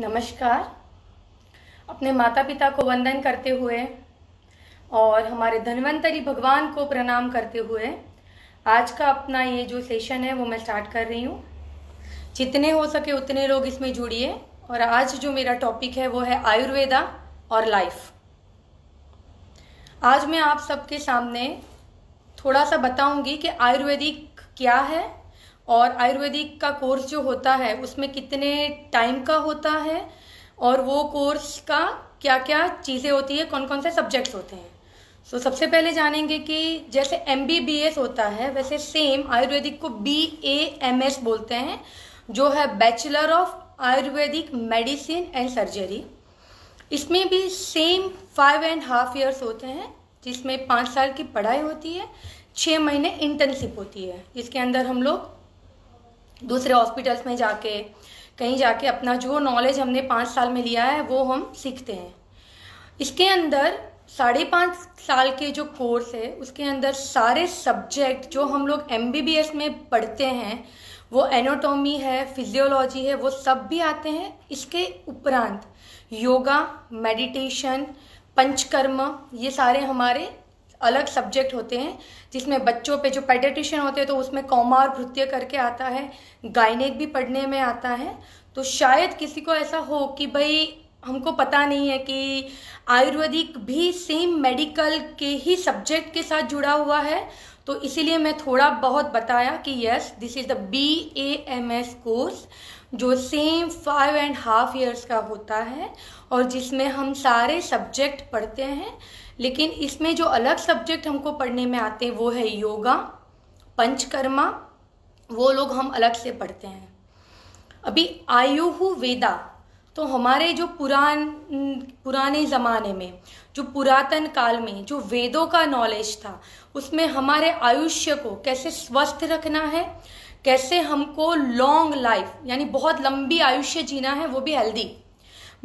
नमस्कार अपने माता पिता को वंदन करते हुए और हमारे धन्वंतरी भगवान को प्रणाम करते हुए आज का अपना ये जो सेशन है वो मैं स्टार्ट कर रही हूँ जितने हो सके उतने लोग इसमें जुड़िए और आज जो मेरा टॉपिक है वो है आयुर्वेदा और लाइफ आज मैं आप सबके सामने थोड़ा सा बताऊंगी कि आयुर्वेदिक क्या है और आयुर्वेदिक का कोर्स जो होता है उसमें कितने टाइम का होता है और वो कोर्स का क्या क्या चीज़ें होती है कौन कौन से सब्जेक्ट्स होते हैं सो so, सबसे पहले जानेंगे कि जैसे एम होता है वैसे सेम आयुर्वेदिक को बी ए एम एस बोलते हैं जो है bachelor of ayurvedic medicine and surgery इसमें भी same five and half years होते हैं जिसमें पाँच साल की पढ़ाई होती है छः महीने इंटर्नशिप होती है जिसके अंदर हम लोग दूसरे हॉस्पिटल्स में जाके कहीं जाके अपना जो नॉलेज हमने पाँच साल में लिया है वो हम सीखते हैं इसके अंदर साढ़े पाँच साल के जो कोर्स है उसके अंदर सारे सब्जेक्ट जो हम लोग एम में पढ़ते हैं वो एनाटॉमी है फिजियोलॉजी है वो सब भी आते हैं इसके उपरांत योगा मेडिटेशन पंचकर्म ये सारे हमारे अलग सब्जेक्ट होते हैं जिसमें बच्चों पे जो पेडेटिशन होते हैं तो उसमें कौमा और भृत्य करके आता है गायनेक भी पढ़ने में आता है तो शायद किसी को ऐसा हो कि भाई हमको पता नहीं है कि आयुर्वेदिक भी सेम मेडिकल के ही सब्जेक्ट के साथ जुड़ा हुआ है तो इसीलिए मैं थोड़ा बहुत बताया कि yes this is the B A M S course जो same five and half years का होता है और जिसमें हम सारे सब्जेक्ट पढ़ते हैं लेकिन इसमें जो अलग सब्जेक्ट हमको पढ़ने में आते हैं वो है योगा पंचकर्मा वो लोग हम अलग से पढ़ते हैं अभी आयुहु वेदा तो हमारे जो पुरान पुराने ज़माने में जो पुरातन काल में जो वेदों का नॉलेज था उसमें हमारे आयुष्य को कैसे स्वस्थ रखना है कैसे हमको लॉन्ग लाइफ यानी बहुत लंबी आयुष्य जीना है वो भी हेल्दी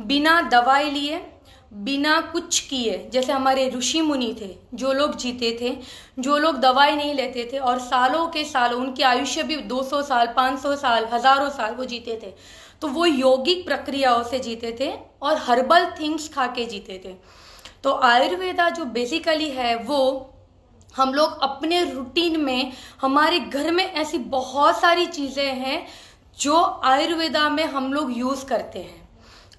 बिना दवाई लिए बिना कुछ किए जैसे हमारे ऋषि मुनि थे जो लोग जीते थे जो लोग दवाई नहीं लेते थे और सालों के सालों उनके आयुष्य भी 200 साल 500 साल हजारों साल वो जीते थे तो वो यौगिक प्रक्रियाओं से जीते थे और हर्बल थिंग्स खा के जीते थे तो आयुर्वेदा जो बेसिकली है वो हम लोग अपने रूटीन में हमारे घर में ऐसी बहुत सारी चीज़ें हैं जो आयुर्वेदा में हम लोग यूज़ करते हैं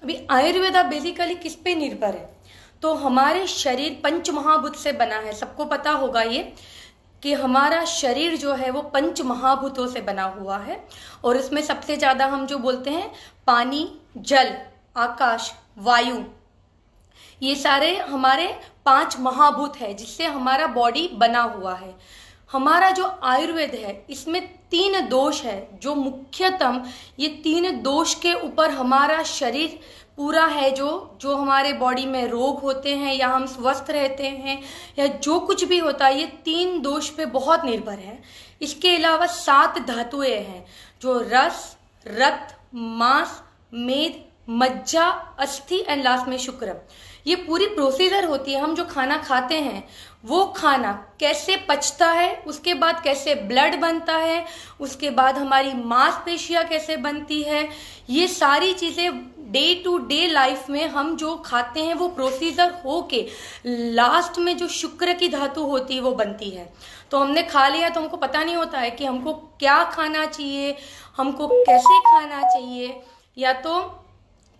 अभी आयुर्वेदा बेसिकली किस पे निर्भर है तो हमारे शरीर पंच महाभूत से बना है सबको पता होगा ये कि हमारा शरीर जो है वो पंच महाभूतों से बना हुआ है और इसमें सबसे ज़्यादा हम जो बोलते हैं पानी जल आकाश वायु ये सारे हमारे पांच महाभूत है जिससे हमारा बॉडी बना हुआ है हमारा जो आयुर्वेद है इसमें तीन दोष है जो मुख्यतम ये तीन दोष के ऊपर हमारा शरीर पूरा है जो जो हमारे बॉडी में रोग होते हैं या हम स्वस्थ रहते हैं या जो कुछ भी होता है ये तीन दोष पे बहुत निर्भर है इसके अलावा सात धातुएं हैं जो रस रक्त मांस मेद मज्जा अस्थि एंड लास्ट में शुक्र ये पूरी प्रोसीजर होती है हम जो खाना खाते हैं वो खाना कैसे पचता है उसके बाद कैसे ब्लड बनता है उसके बाद हमारी मांसपेशियां कैसे बनती है ये सारी चीज़ें डे टू डे लाइफ में हम जो खाते हैं वो प्रोसीजर हो के लास्ट में जो शुक्र की धातु होती है वो बनती है तो हमने खा लिया तो हमको पता नहीं होता है कि हमको क्या खाना चाहिए हमको कैसे खाना चाहिए या तो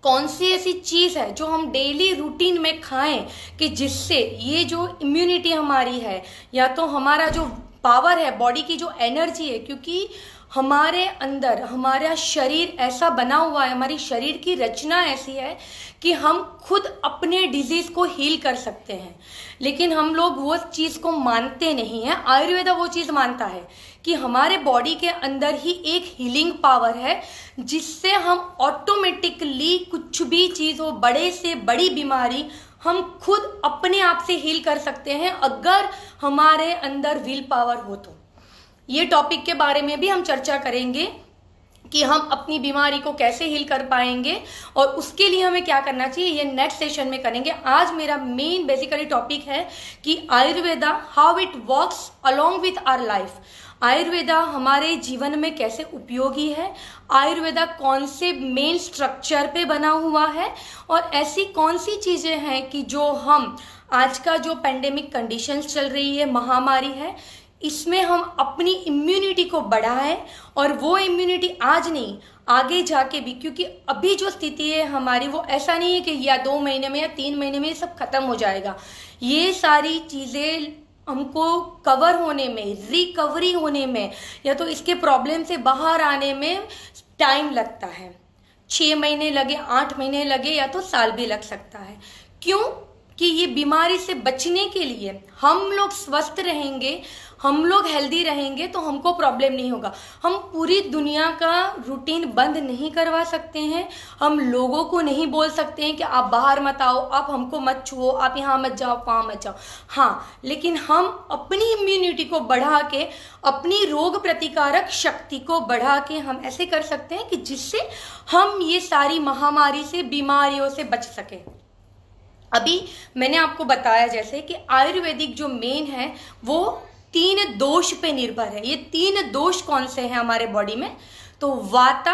कौन सी ऐसी चीज़ है जो हम डेली रूटीन में खाएं कि जिससे ये जो इम्यूनिटी हमारी है या तो हमारा जो पावर है बॉडी की जो एनर्जी है क्योंकि हमारे अंदर हमारा शरीर ऐसा बना हुआ है हमारी शरीर की रचना ऐसी है कि हम खुद अपने डिजीज़ को हील कर सकते हैं लेकिन हम लोग वो चीज़ को मानते नहीं हैं आयुर्वेदा वो चीज़ मानता है कि हमारे बॉडी के अंदर ही एक हीलिंग पावर है जिससे हम ऑटोमेटिकली कुछ भी चीज़ हो बड़े से बड़ी बीमारी हम खुद अपने आप से हील कर सकते हैं अगर हमारे अंदर विल पावर हो तो ये टॉपिक के बारे में भी हम चर्चा करेंगे कि हम अपनी बीमारी को कैसे हील कर पाएंगे और उसके लिए हमें क्या करना चाहिए ये नेक्स्ट सेशन में करेंगे आज मेरा मेन बेसिकली टॉपिक है कि ayurveda how it works along with our life ayurveda हमारे जीवन में कैसे उपयोगी है आयुर्वेदा कौन से मेन स्ट्रक्चर पे बना हुआ है और ऐसी कौन सी चीज़ें हैं कि जो हम आज का जो पेंडेमिक कंडीशंस चल रही है महामारी है इसमें हम अपनी इम्यूनिटी को बढ़ाएं और वो इम्यूनिटी आज नहीं आगे जाके भी क्योंकि अभी जो स्थिति है हमारी वो ऐसा नहीं है कि या दो महीने में या तीन महीने में सब खत्म हो जाएगा ये सारी चीज़ें हमको कवर होने में रिकवरी होने में या तो इसके प्रॉब्लम से बाहर आने में टाइम लगता है छः महीने लगे आठ महीने लगे या तो साल भी लग सकता है क्यों कि ये बीमारी से बचने के लिए हम लोग स्वस्थ रहेंगे हम लोग हेल्दी रहेंगे तो हमको प्रॉब्लम नहीं होगा हम पूरी दुनिया का रूटीन बंद नहीं करवा सकते हैं हम लोगों को नहीं बोल सकते हैं कि आप बाहर मत आओ आप हमको मत छुओ आप यहाँ मत जाओ वहाँ मत जाओ हाँ लेकिन हम अपनी इम्यूनिटी को बढ़ा के अपनी रोग प्रतिकारक शक्ति को बढ़ा के हम ऐसे कर सकते हैं कि जिससे हम ये सारी महामारी से बीमारियों से बच सकें अभी मैंने आपको बताया जैसे कि आयुर्वेदिक जो मेन है वो तीन दोष पे निर्भर है ये तीन दोष कौन से हैं हमारे बॉडी में तो वाता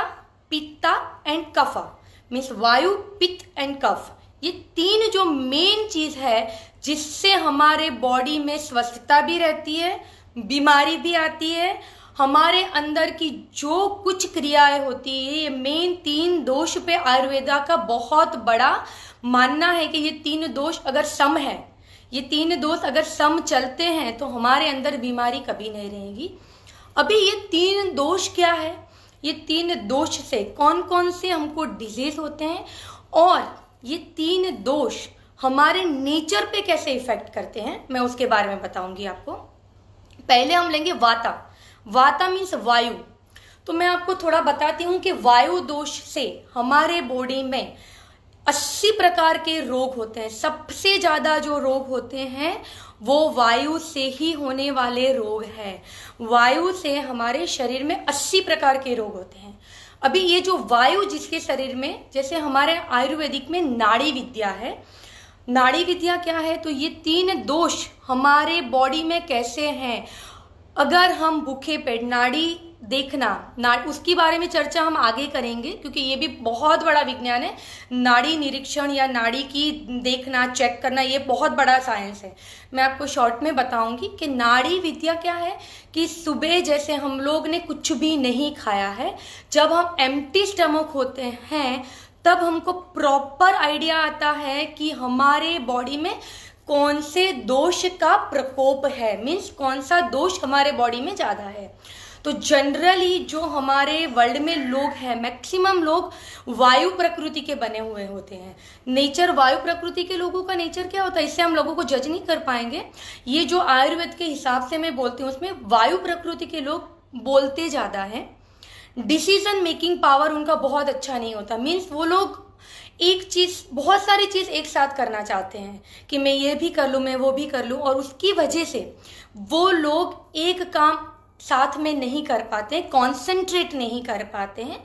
पित्ता एंड कफा मीन्स वायु पित्त एंड कफ ये तीन जो मेन चीज है जिससे हमारे बॉडी में स्वस्थता भी रहती है बीमारी भी आती है हमारे अंदर की जो कुछ क्रियाएं होती है ये मेन तीन दोष पे आयुर्वेदा का बहुत बड़ा मानना है कि ये तीन दोष अगर सम है ये तीन दोष अगर सम चलते हैं तो हमारे अंदर बीमारी कभी नहीं रहेगी अभी ये तीन दोष क्या है ये तीन दोष से कौन कौन से हमको डिजीज होते हैं और ये तीन दोष हमारे नेचर पे कैसे इफेक्ट करते हैं मैं उसके बारे में बताऊंगी आपको पहले हम लेंगे वाता वाता मीन्स वायु तो मैं आपको थोड़ा बताती हूँ कि वायु दोष से हमारे बॉडी में अस्सी प्रकार के रोग होते हैं सबसे ज्यादा जो रोग होते हैं वो वायु से ही होने वाले रोग है वायु से हमारे शरीर में अस्सी प्रकार के रोग होते हैं अभी ये जो वायु जिसके शरीर में जैसे हमारे आयुर्वेदिक में नाड़ी विद्या है नाड़ी विद्या क्या है तो ये तीन दोष हमारे बॉडी में कैसे हैं अगर हम भूखे पेट नाड़ी देखना ना उसके बारे में चर्चा हम आगे करेंगे क्योंकि ये भी बहुत बड़ा विज्ञान है नाड़ी निरीक्षण या नाड़ी की देखना चेक करना ये बहुत बड़ा साइंस है मैं आपको शॉर्ट में बताऊंगी कि नाड़ी विद्या क्या है कि सुबह जैसे हम लोग ने कुछ भी नहीं खाया है जब हम एम्टी स्टमक होते हैं तब हमको प्रॉपर आइडिया आता है कि हमारे बॉडी में कौन से दोष का प्रकोप है मीन्स कौन सा दोष हमारे बॉडी में ज़्यादा है तो जनरली जो हमारे वर्ल्ड में लोग हैं मैक्सिमम लोग वायु प्रकृति के बने हुए होते हैं नेचर वायु प्रकृति के लोगों का नेचर क्या होता है इससे हम लोगों को जज नहीं कर पाएंगे ये जो आयुर्वेद के हिसाब से मैं बोलती हूँ उसमें वायु प्रकृति के लोग बोलते ज़्यादा हैं डिसीजन मेकिंग पावर उनका बहुत अच्छा नहीं होता मीन्स वो लोग एक चीज बहुत सारी चीज एक साथ करना चाहते हैं कि मैं ये भी कर लूँ मैं वो भी कर लूँ और उसकी वजह से वो लोग एक काम साथ में नहीं कर पाते हैं कॉन्सेंट्रेट नहीं कर पाते हैं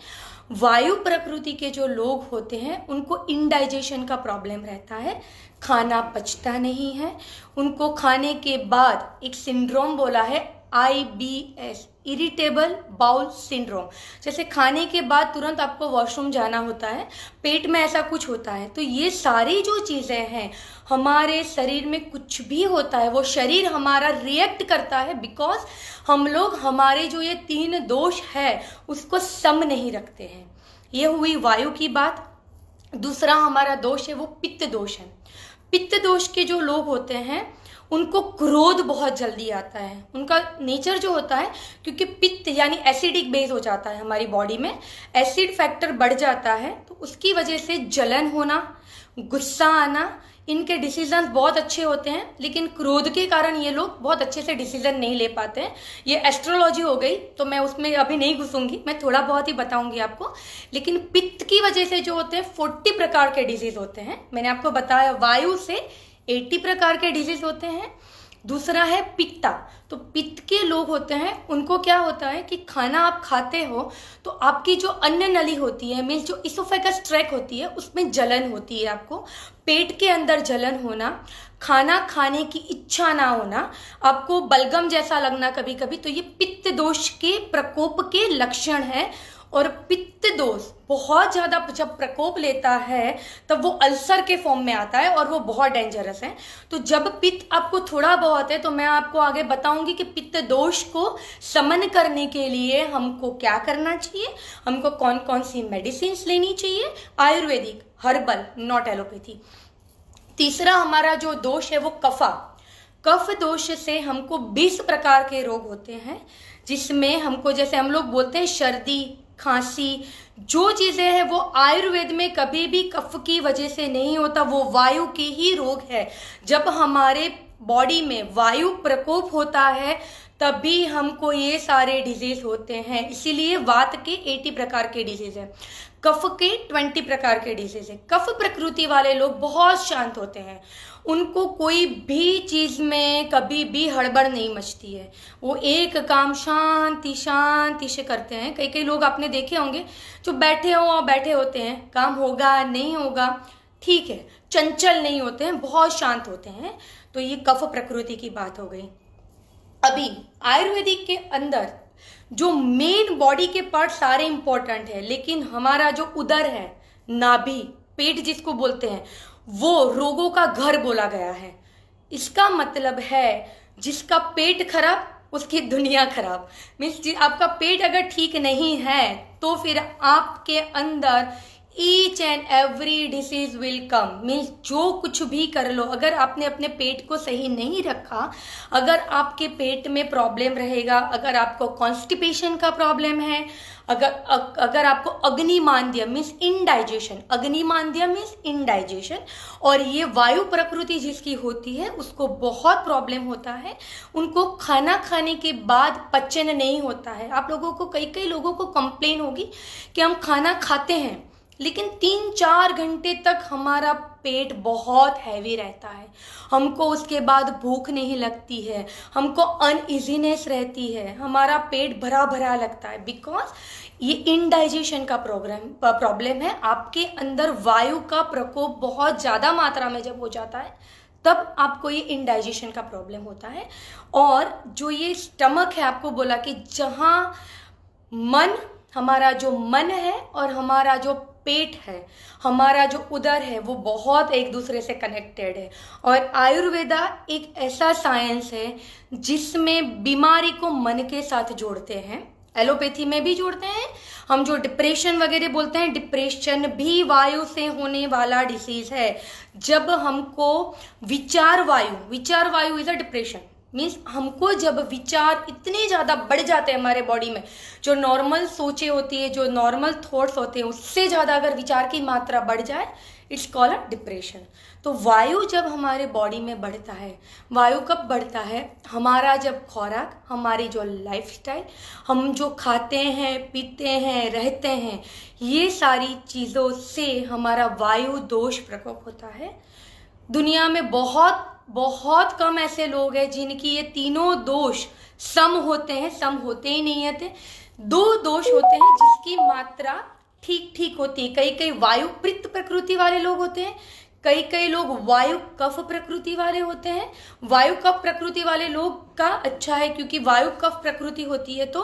वायु प्रकृति के जो लोग होते हैं उनको इनडाइजेशन का प्रॉब्लम रहता है खाना पचता नहीं है उनको खाने के बाद एक सिंड्रोम बोला है I B S irritable bowel syndrome जैसे खाने के बाद तुरंत आपको वॉशरूम जाना होता है पेट में ऐसा कुछ होता है तो ये सारी जो चीज़ें हैं हमारे शरीर में कुछ भी होता है वो शरीर हमारा रिएक्ट करता है बिकॉज हम लोग हमारे जो ये तीन दोष है उसको सम नहीं रखते हैं ये हुई वायु की बात दूसरा हमारा दोष है वो पित्त दोष है पित्त दोष के जो लोग होते हैं उनको क्रोध बहुत जल्दी आता है उनका नेचर जो होता है क्योंकि पित्त यानी एसिडिक बेस हो जाता है हमारी बॉडी में एसिड फैक्टर बढ़ जाता है तो उसकी वजह से जलन होना गुस्सा आना इनके डिसीजन बहुत अच्छे होते हैं लेकिन क्रोध के कारण ये लोग बहुत अच्छे से डिसीजन नहीं ले पाते हैं ये एस्ट्रोलॉजी हो गई तो मैं उसमें अभी नहीं घुसूंगी मैं थोड़ा बहुत ही बताऊंगी आपको लेकिन पित्त की वजह से जो होते हैं फोर्टी प्रकार के डिजीज होते हैं मैंने आपको बताया वायु से 80 प्रकार के डिजीज होते हैं दूसरा है पित्ता तो पित्त के लोग होते हैं उनको क्या होता है कि खाना आप खाते हो तो आपकी जो अन्य नली होती है मीन्स जो इसोफेगस ट्रैक होती है उसमें जलन होती है आपको पेट के अंदर जलन होना खाना खाने की इच्छा ना होना आपको बलगम जैसा लगना कभी कभी तो ये पित्त दोष के प्रकोप के लक्षण हैं और पित्त दोष बहुत ज़्यादा जब प्रकोप लेता है तब वो अल्सर के फॉर्म में आता है और वो बहुत डेंजरस है तो जब पित्त आपको थोड़ा बहुत है तो मैं आपको आगे बताऊंगी कि पित्त दोष को समन करने के लिए हमको क्या करना चाहिए हमको कौन कौन सी मेडिसिन लेनी चाहिए आयुर्वेदिक हर्बल नॉट एलोपैथी तीसरा हमारा जो दोष है वो कफा कफ दोष से हमको 20 प्रकार के रोग होते हैं जिसमें हमको जैसे हम लोग बोलते हैं सर्दी खांसी जो चीज़ें हैं वो आयुर्वेद में कभी भी कफ की वजह से नहीं होता वो वायु के ही रोग है जब हमारे बॉडी में वायु प्रकोप होता है तभी हमको ये सारे डिजीज होते हैं इसीलिए वात के 80 प्रकार के डिजीज हैं कफ के 20 प्रकार के डिजीज हैं कफ प्रकृति वाले लोग बहुत शांत होते हैं उनको कोई भी चीज़ में कभी भी हड़बड़ नहीं मचती है वो एक काम शांति शांति से करते हैं कई कई लोग आपने देखे होंगे जो बैठे हो और बैठे होते हैं काम होगा नहीं होगा ठीक है चंचल नहीं होते हैं बहुत शांत होते हैं तो ये कफ प्रकृति की बात हो गई अभी आयुर्वेदिक के अंदर जो मेन बॉडी के पार्ट सारे इंपॉर्टेंट है लेकिन हमारा जो उदर है नाभि पेट जिसको बोलते हैं वो रोगों का घर बोला गया है इसका मतलब है जिसका पेट खराब उसकी दुनिया खराब मीन्स आपका पेट अगर ठीक नहीं है तो फिर आपके अंदर each and every disease will come means जो कुछ भी कर लो अगर आपने अपने पेट को सही नहीं रखा अगर आपके पेट में प्रॉब्लम रहेगा अगर आपको कॉन्स्टिपेशन का प्रॉब्लम है अगर अग, अगर आपको अग्निमांद्य मीन्स इनडाइजेशन अग्निमांद्य मीन्स इनडाइजेशन और ये वायु प्रकृति जिसकी होती है उसको बहुत प्रॉब्लम होता है उनको खाना खाने के बाद पचन नहीं होता है आप लोगों को कई कई लोगों को कंप्लेन होगी कि हम खाना खाते हैं लेकिन तीन चार घंटे तक हमारा पेट बहुत हैवी रहता है हमको उसके बाद भूख नहीं लगती है हमको अनइजीनेस रहती है हमारा पेट भरा भरा लगता है बिकॉज ये इनडाइजेशन का प्रोग्राम प्रॉब्लम है आपके अंदर वायु का प्रकोप बहुत ज़्यादा मात्रा में जब हो जाता है तब आपको ये इनडाइजेशन का प्रॉब्लम होता है और जो ये स्टमक है आपको बोला कि जहाँ मन हमारा जो मन है और हमारा जो पेट है हमारा जो उदर है वो बहुत एक दूसरे से कनेक्टेड है और आयुर्वेदा एक ऐसा साइंस है जिसमें बीमारी को मन के साथ जोड़ते हैं एलोपैथी में भी जोड़ते हैं हम जो डिप्रेशन वगैरह बोलते हैं डिप्रेशन भी वायु से होने वाला डिसीज है जब हमको विचार वायु विचार वायु इज अ डिप्रेशन मीन्स हमको जब विचार इतने ज़्यादा बढ़ जाते हैं हमारे बॉडी में जो नॉर्मल सोचे होती है जो नॉर्मल थॉट्स होते हैं उससे ज़्यादा अगर विचार की मात्रा बढ़ जाए इट्स कॉल अ डिप्रेशन तो वायु जब हमारे बॉडी में बढ़ता है वायु कब बढ़ता है हमारा जब खुराक हमारी जो स्टाइल हम जो खाते हैं पीते हैं रहते हैं ये सारी चीज़ों से हमारा वायु दोष प्रकोप होता है दुनिया में बहुत बहुत कम ऐसे लोग हैं जिनकी ये तीनों दोष सम होते हैं सम होते ही नहीं होते दो दोष होते हैं जिसकी मात्रा ठीक ठीक होती है कई कई वायु प्रित प्रकृति वाले लोग होते हैं कई कई लोग वायु कफ प्रकृति वाले होते हैं वायु कफ प्रकृति वाले लोग का अच्छा है क्योंकि वायु कफ प्रकृति होती है तो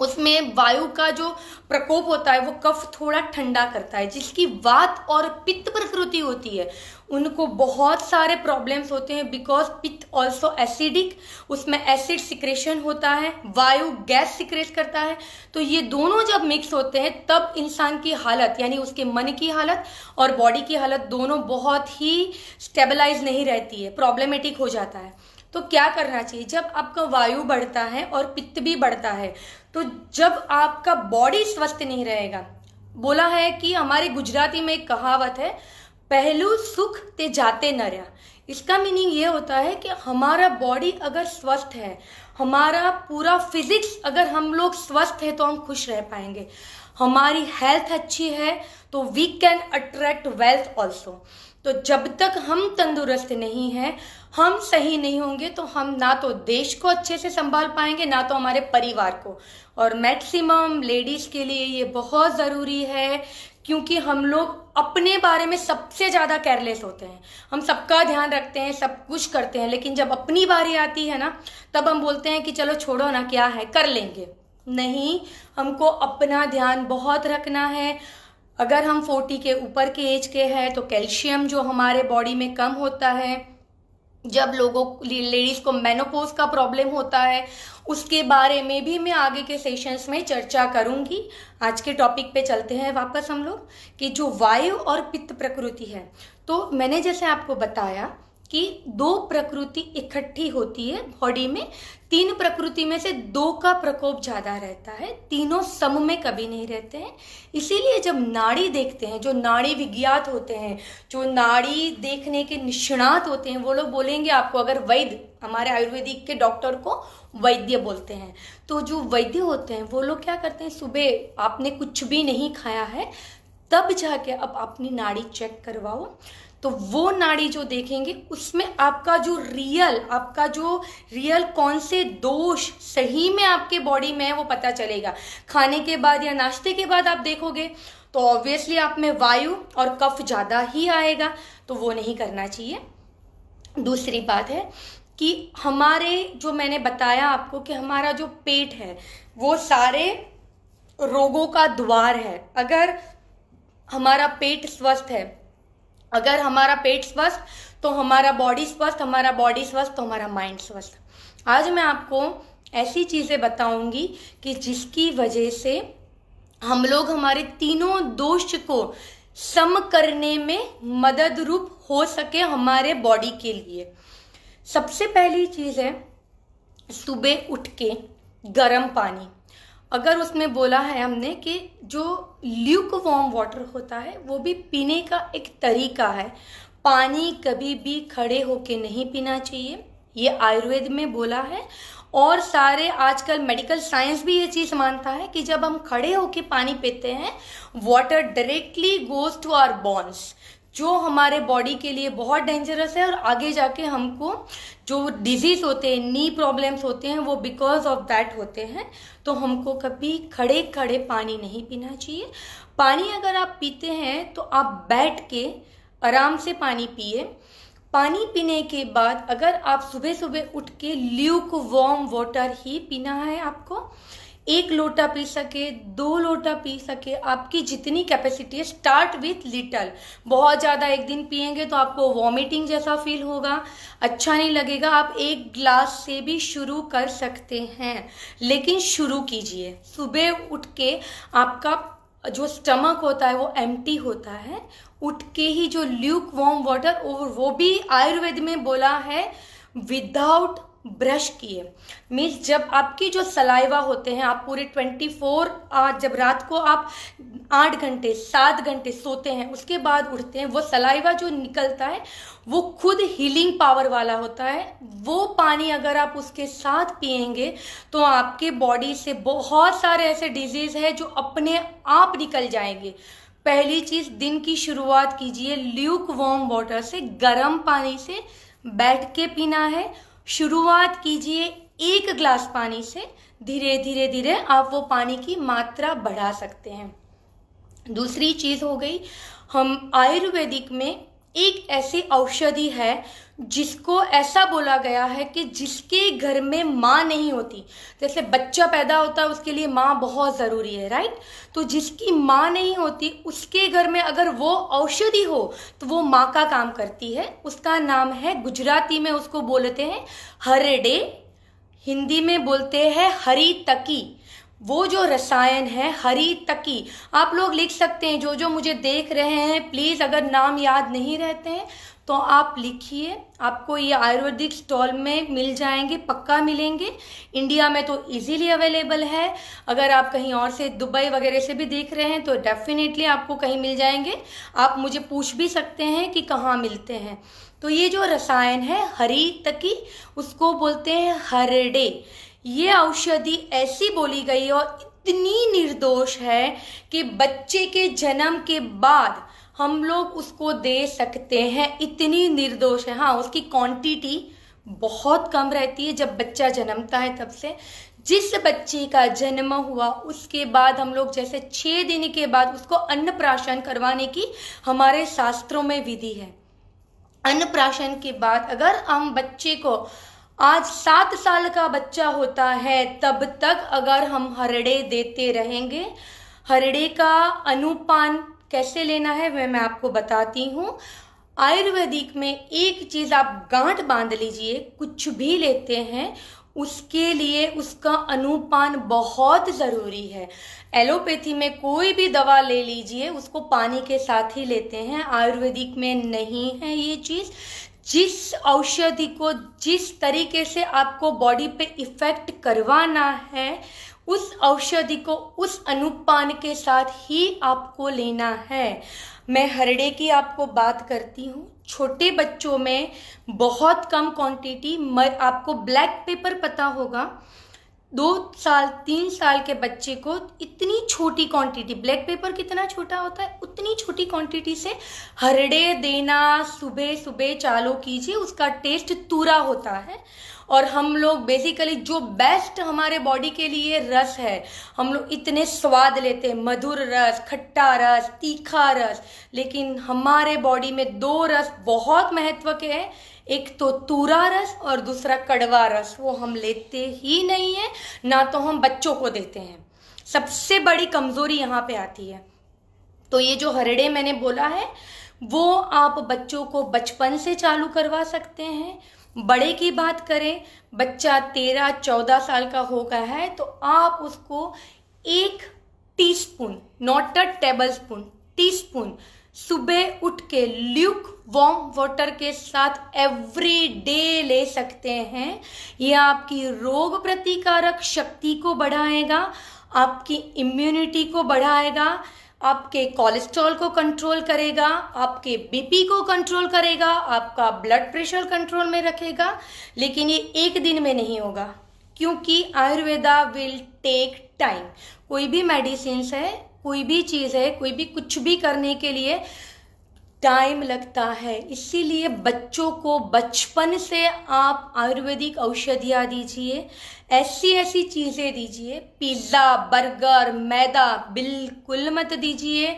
उसमें वायु का जो प्रकोप होता है वो कफ थोड़ा ठंडा करता है जिसकी वात और पित्त प्रकृति होती है उनको बहुत सारे प्रॉब्लम्स होते हैं बिकॉज पित्त ऑल्सो एसिडिक उसमें एसिड सिक्रेशन होता है वायु गैस सिक्रेट करता है तो ये दोनों जब मिक्स होते हैं तब इंसान की हालत यानी उसके मन की हालत और बॉडी की हालत दोनों बहुत ही स्टेबलाइज नहीं रहती है प्रॉब्लमेटिक हो जाता है तो क्या करना चाहिए जब आपका वायु बढ़ता है और पित्त भी बढ़ता है तो जब आपका बॉडी स्वस्थ नहीं रहेगा बोला है कि हमारे गुजराती में एक कहावत है पहलू सुख ते जाते न रहा इसका मीनिंग ये होता है कि हमारा बॉडी अगर स्वस्थ है हमारा पूरा फिजिक्स अगर हम लोग स्वस्थ है तो हम खुश रह पाएंगे हमारी हेल्थ अच्छी है तो we can attract wealth also तो जब तक हम तंदुरुस्त नहीं हैं हम सही नहीं होंगे तो हम ना तो देश को अच्छे से संभाल पाएंगे ना तो हमारे परिवार को और मैक्सिमम लेडीज़ के लिए ये बहुत ज़रूरी है क्योंकि हम लोग अपने बारे में सबसे ज़्यादा केयरलेस होते हैं हम सबका ध्यान रखते हैं सब कुछ करते हैं लेकिन जब अपनी बारी आती है ना तब हम बोलते हैं कि चलो छोड़ो ना क्या है कर लेंगे नहीं हमको अपना ध्यान बहुत रखना है अगर हम 40 के ऊपर के एज के हैं तो कैल्शियम जो हमारे बॉडी में कम होता है जब लोगों लेडीज को मेनोपोज का प्रॉब्लम होता है उसके बारे में भी मैं आगे के सेशंस में चर्चा करूंगी आज के टॉपिक पे चलते हैं वापस हम लोग कि जो वायु और पित्त प्रकृति है तो मैंने जैसे आपको बताया कि दो प्रकृति इकट्ठी होती है बॉडी में तीन प्रकृति में से दो का प्रकोप ज्यादा रहता है तीनों सम में कभी नहीं रहते हैं इसीलिए जब नाड़ी देखते हैं जो नाड़ी विज्ञात होते हैं जो नाड़ी देखने के निष्णात होते हैं वो लोग बोलेंगे आपको अगर वैद्य हमारे आयुर्वेदिक के डॉक्टर को वैद्य बोलते हैं तो जो वैद्य होते हैं वो लोग क्या करते हैं सुबह आपने कुछ भी नहीं खाया है तब जाके अब अपनी नाड़ी चेक करवाओ तो वो नाड़ी जो देखेंगे उसमें आपका जो रियल आपका जो रियल कौन से दोष सही में आपके बॉडी में है वो पता चलेगा खाने के बाद या नाश्ते के बाद आप देखोगे तो ऑब्वियसली आप में वायु और कफ ज़्यादा ही आएगा तो वो नहीं करना चाहिए दूसरी बात है कि हमारे जो मैंने बताया आपको कि हमारा जो पेट है वो सारे रोगों का द्वार है अगर हमारा पेट स्वस्थ है अगर हमारा पेट स्वस्थ तो हमारा बॉडी स्वस्थ हमारा बॉडी स्वस्थ तो हमारा माइंड स्वस्थ आज मैं आपको ऐसी चीज़ें बताऊंगी कि जिसकी वजह से हम लोग हमारे तीनों दोष को सम करने में मदद रूप हो सके हमारे बॉडी के लिए सबसे पहली चीज़ है सुबह उठ के गर्म पानी अगर उसमें बोला है हमने कि जो ल्यूक वॉर्म वाटर होता है वो भी पीने का एक तरीका है पानी कभी भी खड़े होके नहीं पीना चाहिए ये आयुर्वेद में बोला है और सारे आजकल मेडिकल साइंस भी ये चीज़ मानता है कि जब हम खड़े होके पानी पीते हैं water directly goes to our bones जो हमारे बॉडी के लिए बहुत डेंजरस है और आगे जाके हमको जो डिजीज होते हैं नी प्रॉब्लम्स होते हैं वो बिकॉज ऑफ दैट होते हैं तो हमको कभी खड़े खड़े पानी नहीं पीना चाहिए पानी अगर आप पीते हैं तो आप बैठ के आराम से पानी पिए पानी पीने के बाद अगर आप सुबह सुबह उठ के ल्यूक वॉर्म वाटर ही पीना है आपको एक लोटा पी सके दो लोटा पी सके आपकी जितनी कैपेसिटी है स्टार्ट विथ लिटल बहुत ज़्यादा एक दिन पियेंगे तो आपको वॉमिटिंग जैसा फील होगा अच्छा नहीं लगेगा आप एक ग्लास से भी शुरू कर सकते हैं लेकिन शुरू कीजिए सुबह उठ के आपका जो स्टमक होता है वो एम होता है उठ के ही जो ल्यूक वॉम वाटर और वो भी आयुर्वेद में बोला है विदाउट ब्रश किए मीन्स जब आपकी जो सलाइवा होते हैं आप पूरे 24 फोर जब रात को आप आठ घंटे सात घंटे सोते हैं उसके बाद उठते हैं वो सलाइवा जो निकलता है वो खुद हीलिंग पावर वाला होता है वो पानी अगर आप उसके साथ पियेंगे तो आपके बॉडी से बहुत सारे ऐसे डिजीज है जो अपने आप निकल जाएंगे पहली चीज दिन की शुरुआत कीजिए ल्यूक वॉम वाटर से गर्म पानी से बैठ के पीना है शुरुआत कीजिए एक ग्लास पानी से धीरे धीरे धीरे आप वो पानी की मात्रा बढ़ा सकते हैं दूसरी चीज हो गई हम आयुर्वेदिक में एक ऐसी औषधि है जिसको ऐसा बोला गया है कि जिसके घर में माँ नहीं होती जैसे बच्चा पैदा होता है उसके लिए माँ बहुत ज़रूरी है राइट तो जिसकी माँ नहीं होती उसके घर में अगर वो औषधि हो तो वो माँ का काम करती है उसका नाम है गुजराती में उसको बोलते हैं हरडे हिंदी में बोलते हैं हरी तकी वो जो रसायन है हरी तकी आप लोग लिख सकते हैं जो जो मुझे देख रहे हैं प्लीज़ अगर नाम याद नहीं रहते हैं तो आप लिखिए आपको ये आयुर्वेदिक स्टॉल में मिल जाएंगे पक्का मिलेंगे इंडिया में तो इजीली अवेलेबल है अगर आप कहीं और से दुबई वगैरह से भी देख रहे हैं तो डेफिनेटली आपको कहीं मिल जाएंगे आप मुझे पूछ भी सकते हैं कि कहाँ मिलते हैं तो ये जो रसायन है हरी तकी उसको बोलते हैं हरडे ये औषधि ऐसी बोली गई और इतनी निर्दोष है कि बच्चे के जन्म के बाद हम लोग उसको दे सकते हैं इतनी निर्दोष है हाँ उसकी क्वांटिटी बहुत कम रहती है जब बच्चा जन्मता है तब से जिस बच्चे का जन्म हुआ उसके बाद हम लोग जैसे छह दिन के बाद उसको अन्नप्राशन करवाने की हमारे शास्त्रों में विधि है अन्न प्राशन के बाद अगर हम बच्चे को आज सात साल का बच्चा होता है तब तक अगर हम हरड़े देते रहेंगे हरड़े का अनुपान कैसे लेना है वह मैं आपको बताती हूँ आयुर्वेदिक में एक चीज़ आप गांठ बांध लीजिए कुछ भी लेते हैं उसके लिए उसका अनुपान बहुत ज़रूरी है एलोपैथी में कोई भी दवा ले लीजिए उसको पानी के साथ ही लेते हैं आयुर्वेदिक में नहीं है ये चीज़ जिस औषधि को जिस तरीके से आपको बॉडी पे इफ़ेक्ट करवाना है उस औषधि को उस अनुपान के साथ ही आपको लेना है मैं हरड़े की आपको बात करती हूँ छोटे बच्चों में बहुत कम क्वांटिटी आपको ब्लैक पेपर पता होगा दो साल तीन साल के बच्चे को इतनी छोटी क्वांटिटी ब्लैक पेपर कितना छोटा होता है उतनी छोटी क्वांटिटी से हरड़े देना सुबह सुबह चालू कीजिए उसका टेस्ट तूरा होता है और हम लोग बेसिकली जो बेस्ट हमारे बॉडी के लिए रस है हम लोग इतने स्वाद लेते हैं मधुर रस खट्टा रस तीखा रस लेकिन हमारे बॉडी में दो रस बहुत महत्व के हैं एक तो तूरा रस और दूसरा कड़वा रस वो हम लेते ही नहीं है ना तो हम बच्चों को देते हैं सबसे बड़ी कमजोरी यहाँ पे आती है तो ये जो हरड़े मैंने बोला है वो आप बच्चों को बचपन से चालू करवा सकते हैं बड़े की बात करें बच्चा तेरह चौदह साल का होगा है तो आप उसको एक teaspoon not a tablespoon teaspoon सुबह उठ के ल्यूक वार्म वाटर के साथ एवरी डे ले सकते हैं यह आपकी रोग प्रतिकारक शक्ति को बढ़ाएगा आपकी इम्यूनिटी को बढ़ाएगा आपके कोलेस्ट्रॉल को कंट्रोल करेगा आपके बीपी को कंट्रोल करेगा आपका ब्लड प्रेशर कंट्रोल में रखेगा लेकिन ये एक दिन में नहीं होगा क्योंकि आयुर्वेदा विल टेक टाइम कोई भी मेडिसिन है कोई भी चीज़ है कोई भी कुछ भी करने के लिए टाइम लगता है इसीलिए बच्चों को बचपन से आप आयुर्वेदिक औषधियाँ दीजिए ऐसी ऐसी चीज़ें दीजिए पिज़्ज़ा बर्गर मैदा बिल्कुल मत दीजिए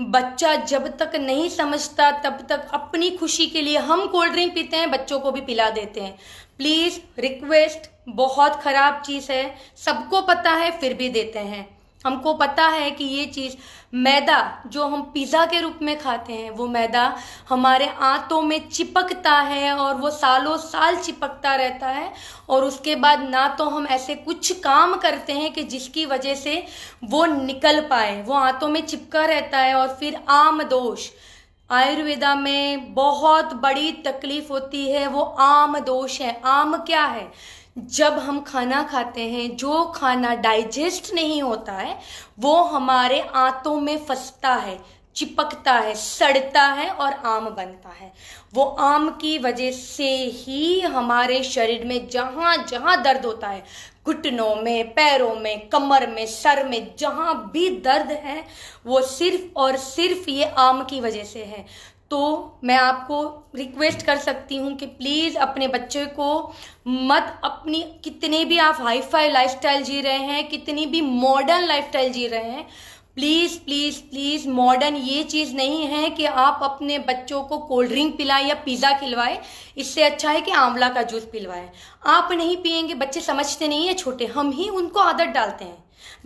बच्चा जब तक नहीं समझता तब तक अपनी खुशी के लिए हम कोल्ड ड्रिंक पीते हैं बच्चों को भी पिला देते हैं प्लीज़ रिक्वेस्ट बहुत ख़राब चीज़ है सबको पता है फिर भी देते हैं हमको पता है कि ये चीज़ मैदा जो हम पिज़्ज़ा के रूप में खाते हैं वो मैदा हमारे आंतों में चिपकता है और वो सालों साल चिपकता रहता है और उसके बाद ना तो हम ऐसे कुछ काम करते हैं कि जिसकी वजह से वो निकल पाए वो आंतों में चिपका रहता है और फिर आम दोष आयुर्वेदा में बहुत बड़ी तकलीफ होती है वो आम दोष है आम क्या है जब हम खाना खाते हैं जो खाना डाइजेस्ट नहीं होता है वो हमारे आंतों में फंसता है चिपकता है सड़ता है और आम बनता है वो आम की वजह से ही हमारे शरीर में जहाँ जहाँ दर्द होता है घुटनों में पैरों में कमर में सर में जहाँ भी दर्द है वो सिर्फ और सिर्फ ये आम की वजह से है तो मैं आपको रिक्वेस्ट कर सकती हूँ कि प्लीज़ अपने बच्चे को मत अपनी कितने भी आप हाई फाई लाइफ जी रहे हैं कितनी भी मॉडर्न लाइफ जी रहे हैं प्लीज़ प्लीज़ प्लीज़ मॉडर्न ये चीज़ नहीं है कि आप अपने बच्चों को कोल्ड ड्रिंक पिलाएं या पिज़्ज़ा खिलवाएं इससे अच्छा है कि आंवला का जूस पिलवाएं आप नहीं पियेंगे बच्चे समझते नहीं है छोटे हम ही उनको आदत डालते हैं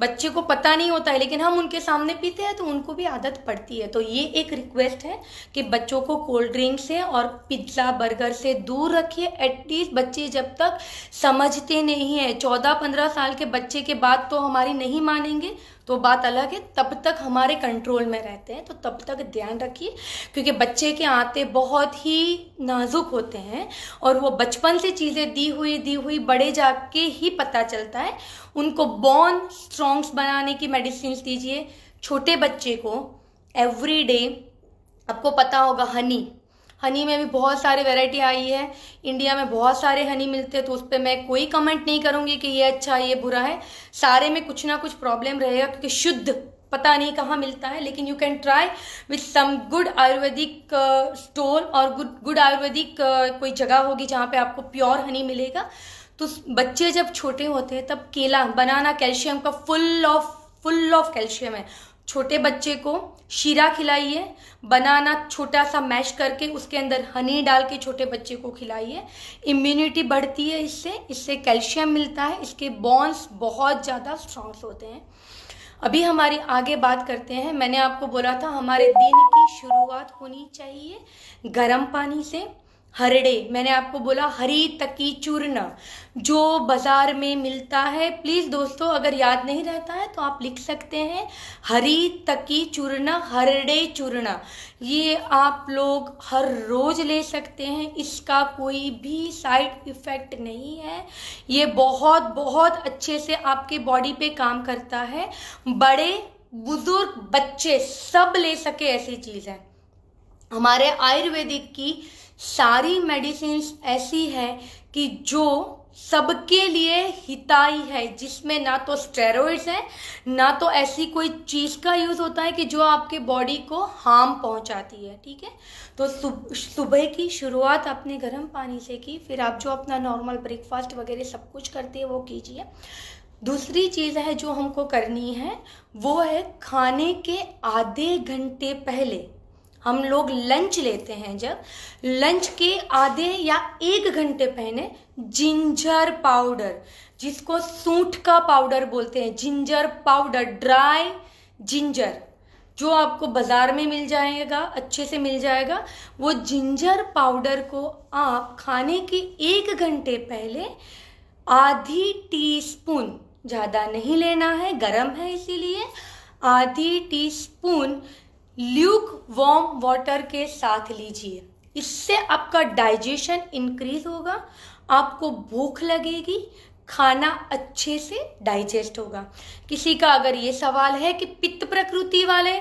बच्चे को पता नहीं होता है लेकिन हम उनके सामने पीते हैं तो उनको भी आदत पड़ती है तो ये एक रिक्वेस्ट है कि बच्चों को कोल्ड ड्रिंक से और पिज्ज़ा बर्गर से दूर रखिए एटलीस्ट बच्चे जब तक समझते नहीं है चौदह पंद्रह साल के बच्चे के बाद तो हमारी नहीं मानेंगे तो बात अलग है तब तक हमारे कंट्रोल में रहते हैं तो तब तक ध्यान रखिए क्योंकि बच्चे के आते बहुत ही नाजुक होते हैं और वो बचपन से चीज़ें दी हुई दी हुई बड़े जाके ही पता चलता है उनको बॉन स्ट्रॉन्ग्स बनाने की मेडिसिन दीजिए छोटे बच्चे को एवरी डे आपको पता होगा हनी हनी में भी बहुत सारे वैरायटी आई है इंडिया में बहुत सारे हनी मिलते हैं तो उस पर मैं कोई कमेंट नहीं करूँगी कि ये अच्छा है ये बुरा है सारे में कुछ ना कुछ प्रॉब्लम रहेगा क्योंकि शुद्ध पता नहीं कहाँ मिलता है लेकिन you can try with some good ayurvedic store और गुड गुड आयुर्वेदिक कोई जगह होगी जहाँ पे आपको प्योर हनी मिलेगा तो बच्चे जब छोटे होते हैं तब केला बनाना कैल्शियम का full of full of calcium है छोटे बच्चे को शीरा खिलाइए बनाना छोटा सा मैश करके उसके अंदर हनी डाल के छोटे बच्चे को खिलाइए इम्यूनिटी बढ़ती है इससे इससे कैल्शियम मिलता है इसके बॉन्स बहुत ज़्यादा स्ट्रॉन्ग होते हैं अभी हमारी आगे बात करते हैं मैंने आपको बोला था हमारे दिन की शुरुआत होनी चाहिए गर्म पानी से हरड़े मैंने आपको बोला हरी तकी चूर्ण जो बाज़ार में मिलता है प्लीज़ दोस्तों अगर याद नहीं रहता है तो आप लिख सकते हैं हरी तकी चूर्ण हरड़े चूर्ण ये आप लोग हर रोज़ ले सकते हैं इसका कोई भी साइड इफ़ेक्ट नहीं है ये बहुत बहुत अच्छे से आपके बॉडी पे काम करता है बड़े बुज़ुर्ग बच्चे सब ले सके ऐसी चीज़ है हमारे आयुर्वेदिक की सारी मेडिसिन ऐसी है कि जो सबके लिए हिताई है जिसमें ना तो स्टेरॉइड्स है ना तो ऐसी कोई चीज़ का यूज़ होता है कि जो आपके बॉडी को हार्म पहुंचाती है ठीक है तो सुबह की शुरुआत आपने गर्म पानी से की फिर आप जो अपना नॉर्मल ब्रेकफास्ट वगैरह सब कुछ करते हैं वो कीजिए दूसरी चीज़ है जो हमको करनी है वो है खाने के आधे घंटे पहले हम लोग लंच लेते हैं जब लंच के आधे या एक घंटे पहले जिंजर पाउडर जिसको सूट का पाउडर बोलते हैं जिंजर पाउडर ड्राई जिंजर जो आपको बाज़ार में मिल जाएगा अच्छे से मिल जाएगा वो जिंजर पाउडर को आप खाने के एक घंटे पहले आधी टीस्पून ज़्यादा नहीं लेना है गरम है इसीलिए आधी टीस्पून ल्यूक वॉम वाटर के साथ लीजिए इससे आपका डाइजेशन इंक्रीज होगा आपको भूख लगेगी खाना अच्छे से डाइजेस्ट होगा किसी का अगर ये सवाल है कि पित्त प्रकृति वाले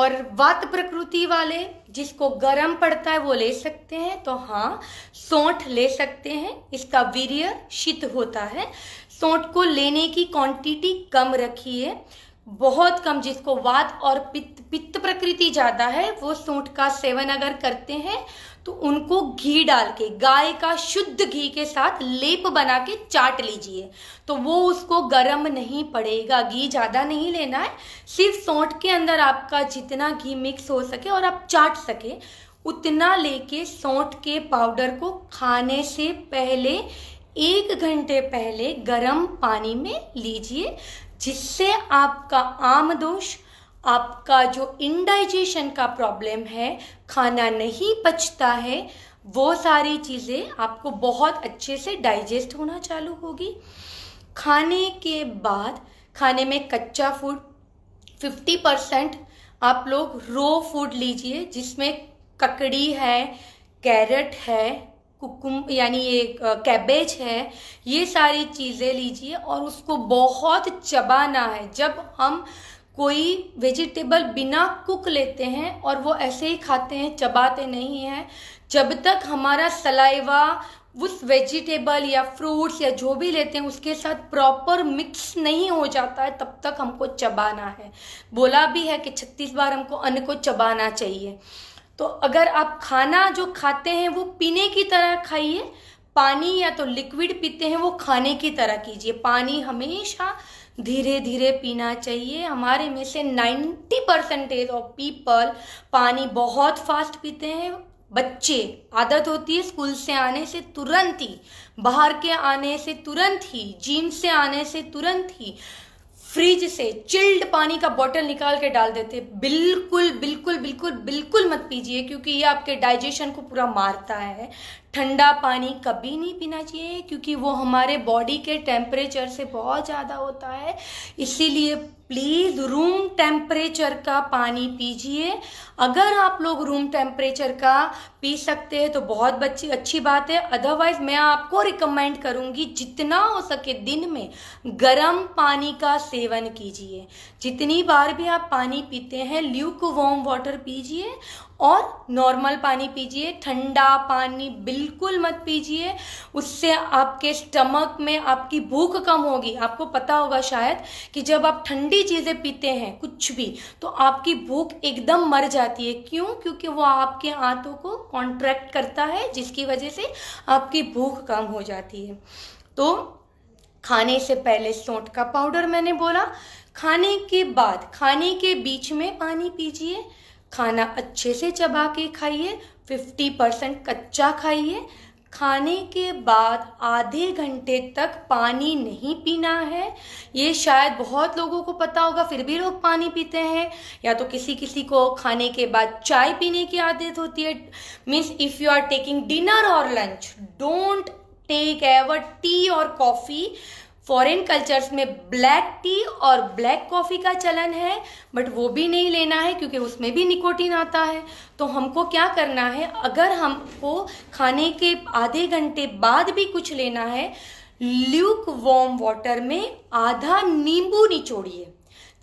और वात प्रकृति वाले जिसको गर्म पड़ता है वो ले सकते हैं तो हाँ सोठ ले सकते हैं इसका वीर्य शीत होता है सौठ को लेने की क्वांटिटी कम रखिए बहुत कम जिसको वात और पित्त पित्त प्रकृति ज़्यादा है वो सूट का सेवन अगर करते हैं तो उनको घी डाल के गाय का शुद्ध घी के साथ लेप बना के चाट लीजिए तो वो उसको गर्म नहीं पड़ेगा घी ज़्यादा नहीं लेना है सिर्फ सौंठ के अंदर आपका जितना घी मिक्स हो सके और आप चाट सके उतना लेके सौंठ के पाउडर को खाने से पहले एक घंटे पहले गर्म पानी में लीजिए जिससे आपका आम दोष आपका जो इनडाइजेशन का प्रॉब्लम है खाना नहीं पचता है वो सारी चीज़ें आपको बहुत अच्छे से डाइजेस्ट होना चालू होगी खाने के बाद खाने में कच्चा फूड 50 परसेंट आप लोग रो फूड लीजिए जिसमें ककड़ी है कैरेट है कुकुम यानी ये कैबेज है ये सारी चीज़ें लीजिए और उसको बहुत चबाना है जब हम कोई वेजिटेबल बिना कुक लेते हैं और वो ऐसे ही खाते हैं चबाते नहीं हैं जब तक हमारा सलाइवा उस वेजिटेबल या फ्रूट्स या जो भी लेते हैं उसके साथ प्रॉपर मिक्स नहीं हो जाता है तब तक हमको चबाना है बोला भी है कि छत्तीस बार हमको अन्न को चबाना चाहिए तो अगर आप खाना जो खाते हैं वो पीने की तरह खाइए पानी या तो लिक्विड पीते हैं वो खाने की तरह कीजिए पानी हमेशा धीरे धीरे पीना चाहिए हमारे में से 90 परसेंटेज ऑफ पीपल पानी बहुत फास्ट पीते हैं बच्चे आदत होती है स्कूल से आने से तुरंत ही बाहर के आने से तुरंत ही जिम से आने से तुरंत ही फ्रिज से चिल्ड पानी का बॉटल निकाल के डाल देते बिल्कुल बिल्कुल बिल्कुल बिल्कुल मत पीजिए क्योंकि ये आपके डाइजेशन को पूरा मारता है ठंडा पानी कभी नहीं पीना चाहिए क्योंकि वो हमारे बॉडी के टेम्परेचर से बहुत ज़्यादा होता है इसीलिए प्लीज़ रूम टेम्परेचर का पानी पीजिए अगर आप लोग रूम टेम्परेचर का पी सकते हैं तो बहुत बच्ची अच्छी बात है अदरवाइज मैं आपको रिकमेंड करूँगी जितना हो सके दिन में गर्म पानी का सेवन कीजिए जितनी बार भी आप पानी पीते हैं ल्यूक वॉम वाटर पीजिए और नॉर्मल पानी पीजिए ठंडा पानी बिल्कुल मत पीजिए उससे आपके स्टमक में आपकी भूख कम होगी आपको पता होगा शायद कि जब आप ठंडी चीज़ें पीते हैं कुछ भी तो आपकी भूख एकदम मर जाती है क्यों क्योंकि वो आपके आंतों को कॉन्ट्रैक्ट करता है जिसकी वजह से आपकी भूख कम हो जाती है तो खाने से पहले सोट का पाउडर मैंने बोला खाने के बाद खाने के बीच में पानी पीजिए खाना अच्छे से चबा के खाइए 50 परसेंट कच्चा खाइए खाने के बाद आधे घंटे तक पानी नहीं पीना है ये शायद बहुत लोगों को पता होगा फिर भी लोग पानी पीते हैं या तो किसी किसी को खाने के बाद चाय पीने की आदत होती है means if you are taking dinner और lunch don't take ever tea और कॉफ़ी फॉरेन कल्चर्स में ब्लैक टी और ब्लैक कॉफ़ी का चलन है बट वो भी नहीं लेना है क्योंकि उसमें भी निकोटीन आता है तो हमको क्या करना है अगर हमको खाने के आधे घंटे बाद भी कुछ लेना है ल्यूक वॉम वाटर में आधा नींबू निचोड़िए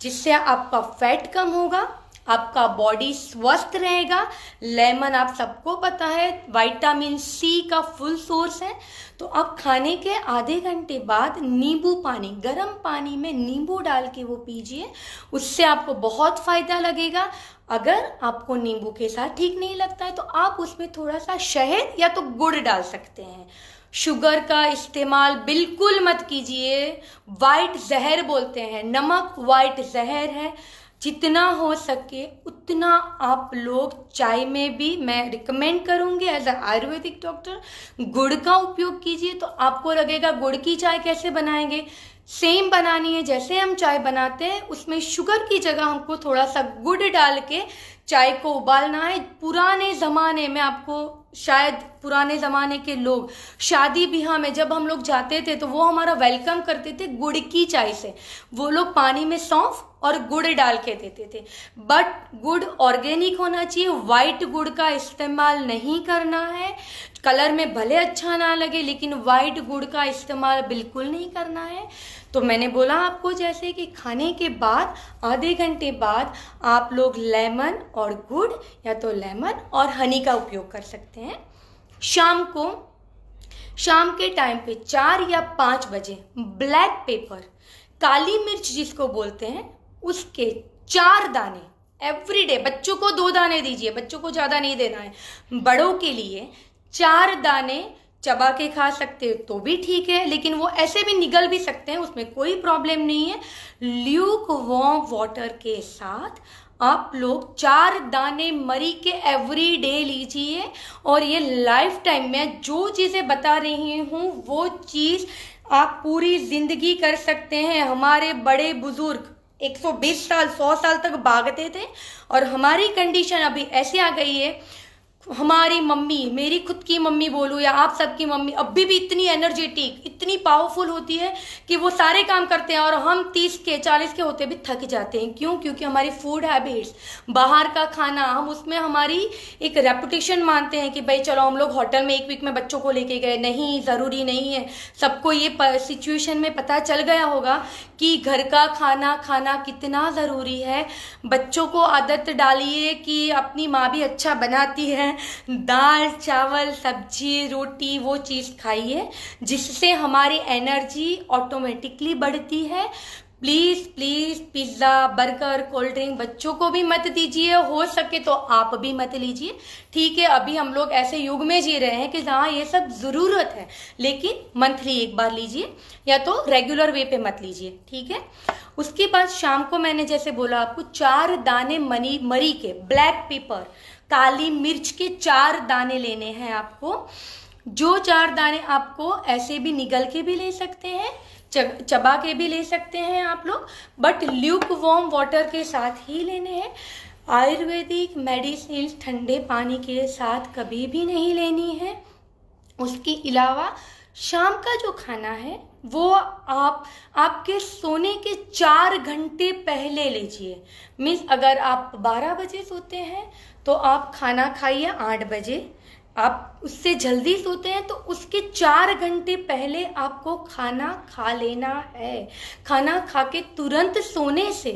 जिससे आपका फैट कम होगा आपका बॉडी स्वस्थ रहेगा लेमन आप सबको पता है विटामिन सी का फुल सोर्स है तो अब खाने के आधे घंटे बाद नींबू पानी गर्म पानी में नींबू डाल के वो पीजिए उससे आपको बहुत फ़ायदा लगेगा अगर आपको नींबू के साथ ठीक नहीं लगता है तो आप उसमें थोड़ा सा शहद या तो गुड़ डाल सकते हैं शुगर का इस्तेमाल बिल्कुल मत कीजिए वाइट जहर बोलते हैं नमक वाइट जहर है जितना हो सके उतना आप लोग चाय में भी मैं रिकमेंड करूँगी एज अ आयुर्वेदिक डॉक्टर गुड़ का उपयोग कीजिए तो आपको लगेगा गुड़ की चाय कैसे बनाएंगे सेम बनानी है जैसे हम चाय बनाते हैं उसमें शुगर की जगह हमको थोड़ा सा गुड़ डाल के चाय को उबालना है पुराने ज़माने में आपको शायद पुराने ज़माने के लोग शादी ब्याह में जब हम लोग जाते थे तो वो हमारा वेलकम करते थे गुड़ की चाय से वो लोग पानी में सौंफ और गुड़ डाल के देते थे बट गुड़ ऑर्गेनिक होना चाहिए वाइट गुड़ का इस्तेमाल नहीं करना है कलर में भले अच्छा ना लगे लेकिन वाइट गुड़ का इस्तेमाल बिल्कुल नहीं करना है तो मैंने बोला आपको जैसे कि खाने के बाद आधे घंटे बाद आप लोग लेमन और गुड़ या तो लेमन और हनी का उपयोग कर सकते हैं शाम को शाम के टाइम पे चार या पाँच बजे ब्लैक पेपर काली मिर्च जिसको बोलते हैं उसके चार दाने एवरी डे बच्चों को दो दाने दीजिए बच्चों को ज़्यादा नहीं देना है बड़ों के लिए चार दाने चबा के खा सकते हो तो भी ठीक है लेकिन वो ऐसे भी निगल भी सकते हैं उसमें कोई प्रॉब्लम नहीं है ल्यूक वॉम वाटर के साथ आप लोग चार दाने मरी के एवरी डे लीजिए और ये लाइफ टाइम में जो चीज़ें बता रही हूँ वो चीज़ आप पूरी ज़िंदगी कर सकते हैं हमारे बड़े बुज़ुर्ग 120 साल 100 साल तक भागते थे और हमारी कंडीशन अभी ऐसी आ गई है हमारी मम्मी मेरी खुद की मम्मी बोलूँ या आप सबकी मम्मी अभी भी इतनी एनर्जेटिक इतनी पावरफुल होती है कि वो सारे काम करते हैं और हम तीस के चालीस के होते भी थक जाते हैं क्यों क्योंकि हमारी फूड हैबिट्स बाहर का खाना हम उसमें हमारी एक रेपुटेशन मानते हैं कि भाई चलो हम लोग होटल में एक वीक में बच्चों को लेके गए नहीं ज़रूरी नहीं है सबको ये सिचुएशन में पता चल गया होगा कि घर का खाना खाना कितना ज़रूरी है बच्चों को आदत डालिए कि अपनी माँ भी अच्छा बनाती है दाल चावल सब्जी रोटी वो चीज़ खाइए जिससे हमारी एनर्जी ऑटोमेटिकली बढ़ती है please please pizza burger cold drink बच्चों को भी मत दीजिए हो सके तो आप भी मत लीजिए ठीक है अभी हम लोग ऐसे युग में जी रहे हैं कि जहाँ ये सब ज़रूरत है लेकिन मंथली एक बार लीजिए या तो रेगुलर वे पे मत लीजिए ठीक है उसके बाद शाम को मैंने जैसे बोला आपको चार दाने मनी मरी के ब्लैक पेपर काली मिर्च के चार दाने लेने हैं आपको जो चार दाने आपको ऐसे भी निगल के भी ले सकते हैं चबा के भी ले सकते हैं आप लोग बट ल्यूक वॉम वाटर के साथ ही लेने हैं आयुर्वेदिक मेडिसिन ठंडे पानी के साथ कभी भी नहीं लेनी है उसके अलावा शाम का जो खाना है वो आप आपके सोने के चार घंटे पहले लीजिए मीन्स अगर आप 12 बजे सोते हैं तो आप खाना खाइए आठ बजे आप उससे जल्दी सोते हैं तो उसके चार घंटे पहले आपको खाना खा लेना है खाना खा के तुरंत सोने से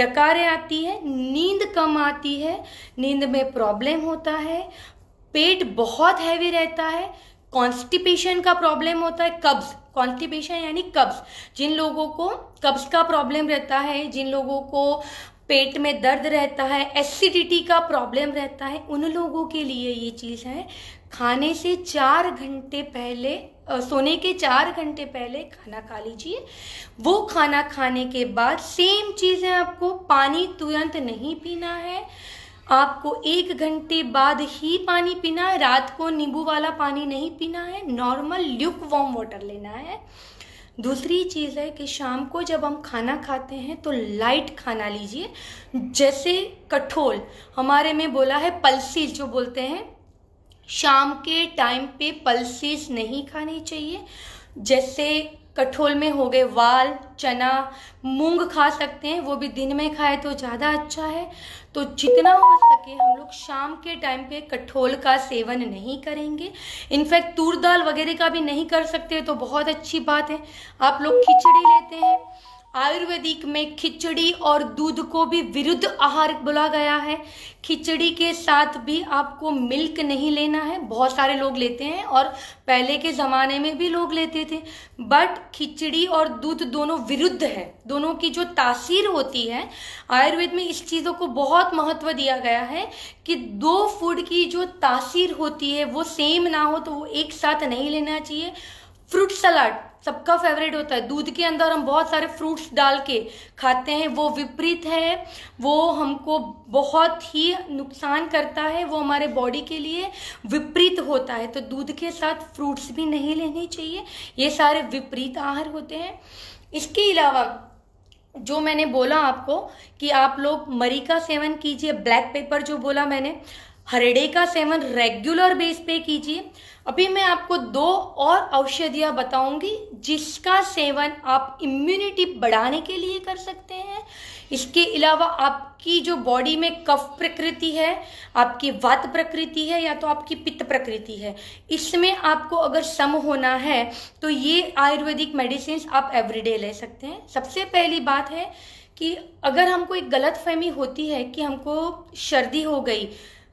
डकारें आती है नींद कम आती है नींद में प्रॉब्लम होता है पेट बहुत हैवी रहता है कॉन्स्टिपेशन का प्रॉब्लम होता है कब्ज कॉन्स्टिपेशन यानी कब्ज जिन लोगों को कब्ज का प्रॉब्लम रहता है जिन लोगों को पेट में दर्द रहता है एसिडिटी का प्रॉब्लम रहता है उन लोगों के लिए ये चीज़ है खाने से चार घंटे पहले सोने के चार घंटे पहले खाना खा लीजिए वो खाना खाने के बाद सेम चीज़ है आपको पानी तुरंत नहीं पीना है आपको एक घंटे बाद ही पानी पीना है रात को नींबू वाला पानी नहीं पीना है नॉर्मल ल्यूक वार्म वाटर लेना है दूसरी चीज़ है कि शाम को जब हम खाना खाते हैं तो लाइट खाना लीजिए जैसे कठोल हमारे में बोला है पल्सिस जो बोलते हैं शाम के टाइम पे पल्सीज नहीं खानी चाहिए जैसे कठोल में हो गए वाल चना मूंग खा सकते हैं वो भी दिन में खाए तो ज़्यादा अच्छा है तो जितना हो सके हम लोग शाम के टाइम पे कठोल का सेवन नहीं करेंगे इनफैक्ट तूर दाल वगैरह का भी नहीं कर सकते तो बहुत अच्छी बात है आप लोग खिचड़ी लेते हैं आयुर्वेदिक में खिचड़ी और दूध को भी विरुद्ध आहार बोला गया है खिचड़ी के साथ भी आपको मिल्क नहीं लेना है बहुत सारे लोग लेते हैं और पहले के ज़माने में भी लोग लेते थे बट खिचड़ी और दूध दोनों विरुद्ध है दोनों की जो तासीर होती है आयुर्वेद में इस चीज़ों को बहुत महत्व दिया गया है कि दो फूड की जो तासीर होती है वो सेम ना हो तो वो एक साथ नहीं लेना चाहिए फ्रूट सलाड सबका फेवरेट होता है दूध के अंदर हम बहुत सारे फ्रूट्स डाल के खाते हैं वो विपरीत है वो हमको बहुत ही नुकसान करता है वो हमारे बॉडी के लिए विपरीत होता है तो दूध के साथ फ्रूट्स भी नहीं लेने चाहिए ये सारे विपरीत आहार होते हैं इसके अलावा जो मैंने बोला आपको कि आप लोग मरी का सेवन कीजिए ब्लैक पेपर जो बोला मैंने हरडे का सेवन रेगुलर बेस पे कीजिए अभी मैं आपको दो और औषधियाँ बताऊंगी जिसका सेवन आप इम्यूनिटी बढ़ाने के लिए कर सकते हैं इसके अलावा आपकी जो बॉडी में कफ प्रकृति है आपकी वात प्रकृति है या तो आपकी पित्त प्रकृति है इसमें आपको अगर सम होना है तो ये आयुर्वेदिक मेडिसिन आप एवरीडे ले सकते हैं सबसे पहली बात है कि अगर हमको एक गलत फहमी होती है कि हमको सर्दी हो गई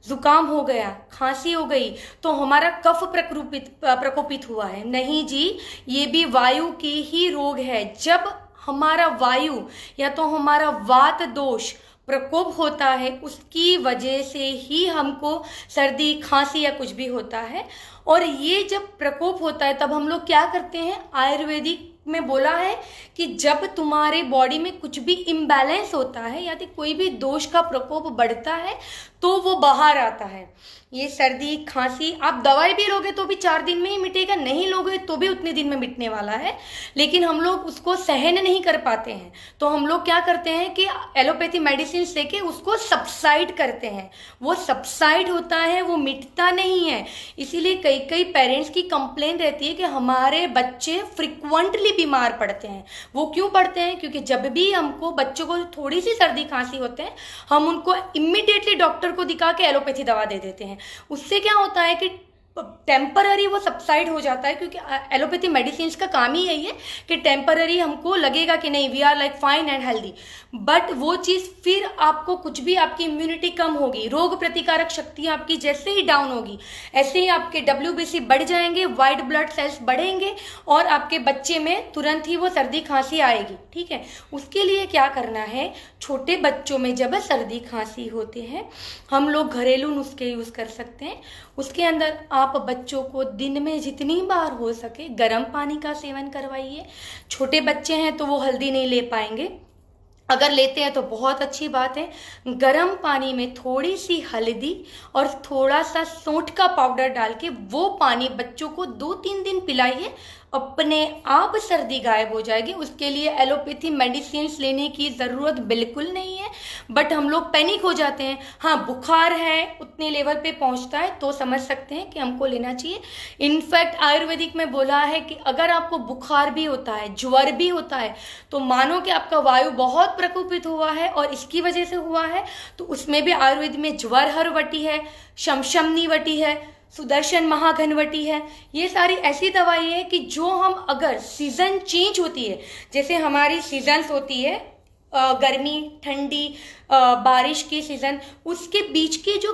जुकाम हो गया खांसी हो गई तो हमारा कफ प्रकोपित प्रकोपित हुआ है नहीं जी ये भी वायु के ही रोग है जब हमारा वायु या तो हमारा वात दोष प्रकोप होता है उसकी वजह से ही हमको सर्दी खांसी या कुछ भी होता है और ये जब प्रकोप होता है तब हम लोग क्या करते हैं आयुर्वेदिक में बोला है कि जब तुम्हारे बॉडी में कुछ भी इम्बैलेंस होता है तो कोई भी दोष का प्रकोप बढ़ता है तो वो बाहर आता है ये सर्दी खांसी आप दवाई भी लोगे तो भी चार दिन में ही मिटेगा नहीं लोगे तो भी उतने दिन में मिटने वाला है लेकिन हम लोग उसको सहन नहीं कर पाते हैं तो हम लोग क्या करते हैं कि एलोपैथी मेडिसिन लेके उसको सब्साइड करते हैं वो सब्साइड होता है वो मिटता नहीं है इसीलिए कई कई कई पेरेंट्स की कंप्लेन रहती है कि हमारे बच्चे फ्रिक्वेंटली बीमार पड़ते हैं वो क्यों पड़ते हैं क्योंकि जब भी हमको बच्चों को थोड़ी सी सर्दी खांसी होते हैं हम उनको इमिडिएटली डॉक्टर को दिखा के एलोपैथी दवा दे देते हैं उससे क्या होता है कि टेम्पररी तो वो सब्साइड हो जाता है क्योंकि एलोपैथी मेडिसिन का काम ही यही है कि टेम्पररी हमको लगेगा कि नहीं we are like fine and healthy but वो चीज़ फिर आपको कुछ भी आपकी इम्यूनिटी कम होगी रोग प्रतिकारक शक्ति आपकी जैसे ही डाउन होगी ऐसे ही आपके डब्ल्यू बढ़ जाएंगे वाइट ब्लड सेल्स बढ़ेंगे और आपके बच्चे में तुरंत ही वो सर्दी खांसी आएगी ठीक है उसके लिए क्या करना है छोटे बच्चों में जब सर्दी खांसी होती है हम लोग घरेलू नुस्खे यूज़ कर सकते हैं उसके अंदर आप बच्चों को दिन में जितनी बार हो सके गर्म पानी का सेवन करवाइए छोटे बच्चे हैं तो वो हल्दी नहीं ले पाएंगे अगर लेते हैं तो बहुत अच्छी बात है गर्म पानी में थोड़ी सी हल्दी और थोड़ा सा सौंठ का पाउडर डाल के वो पानी बच्चों को दो तीन दिन पिलाइए अपने आप सर्दी गायब हो जाएगी उसके लिए एलोपैथी मेडिसिन लेने की ज़रूरत बिल्कुल नहीं है बट हम लोग पैनिक हो जाते हैं हाँ बुखार है उतने लेवल पे पहुंचता है तो समझ सकते हैं कि हमको लेना चाहिए इनफैक्ट आयुर्वेदिक में बोला है कि अगर आपको बुखार भी होता है ज्वर भी होता है तो मानो कि आपका वायु बहुत प्रकोपित हुआ है और इसकी वजह से हुआ है तो उसमें भी आयुर्वेद में ज्वर हर वटी है शमशमनी वटी है सुदर्शन महाघनवटी है ये सारी ऐसी दवाई है कि जो हम अगर सीज़न चेंज होती है जैसे हमारी सीजन्स होती है गर्मी ठंडी बारिश के सीज़न उसके बीच के जो